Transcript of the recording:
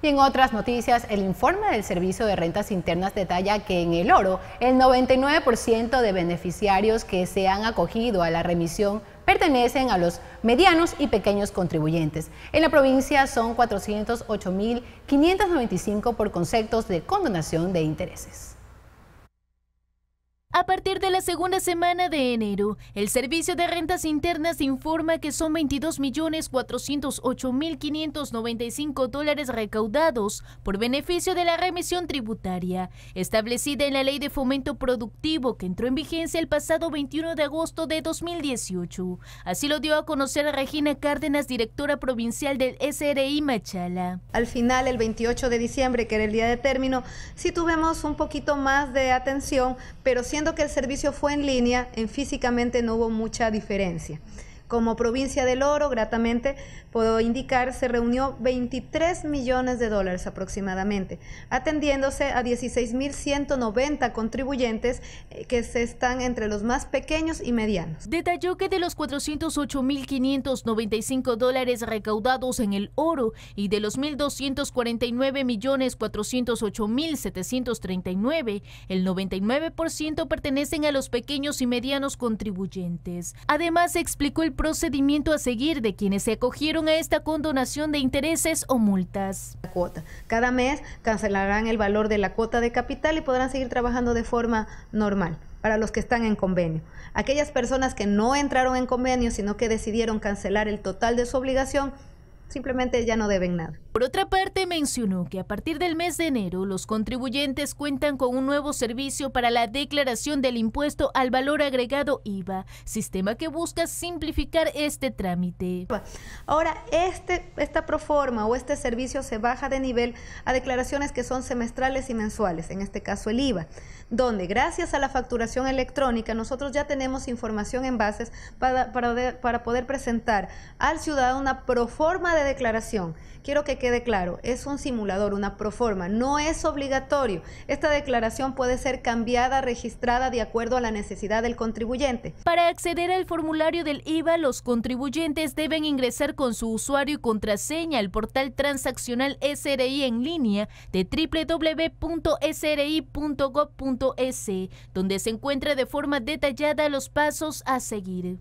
Y en otras noticias, el informe del Servicio de Rentas Internas detalla que en el oro, el 99% de beneficiarios que se han acogido a la remisión pertenecen a los medianos y pequeños contribuyentes. En la provincia son 408.595 por conceptos de condonación de intereses. A partir de la segunda semana de enero, el Servicio de Rentas Internas informa que son 22.408.595 dólares recaudados por beneficio de la remisión tributaria, establecida en la Ley de Fomento Productivo que entró en vigencia el pasado 21 de agosto de 2018. Así lo dio a conocer a Regina Cárdenas, directora provincial del SRI Machala. Al final, el 28 de diciembre, que era el día de término, sí tuvimos un poquito más de atención, pero siendo que el servicio fue en línea, en físicamente no hubo mucha diferencia. Como provincia del oro, gratamente puedo indicar, se reunió 23 millones de dólares aproximadamente, atendiéndose a 16.190 contribuyentes eh, que se están entre los más pequeños y medianos. Detalló que de los 408.595 dólares recaudados en el oro y de los 1.249.408.739, el 99% pertenecen a los pequeños y medianos contribuyentes. Además, explicó el procedimiento a seguir de quienes se acogieron a esta condonación de intereses o multas. Cada mes cancelarán el valor de la cuota de capital y podrán seguir trabajando de forma normal para los que están en convenio. Aquellas personas que no entraron en convenio, sino que decidieron cancelar el total de su obligación, simplemente ya no deben nada. Por otra parte, mencionó que a partir del mes de enero los contribuyentes cuentan con un nuevo servicio para la declaración del impuesto al valor agregado IVA, sistema que busca simplificar este trámite. Ahora, este, esta proforma o este servicio se baja de nivel a declaraciones que son semestrales y mensuales, en este caso el IVA, donde gracias a la facturación electrónica nosotros ya tenemos información en bases para, para poder presentar al ciudadano una proforma de declaración, quiero que quede claro, es un simulador, una proforma, no es obligatorio. Esta declaración puede ser cambiada, registrada de acuerdo a la necesidad del contribuyente. Para acceder al formulario del IVA, los contribuyentes deben ingresar con su usuario y contraseña al portal transaccional SRI en línea de www.sri.gov.es, donde se encuentra de forma detallada los pasos a seguir.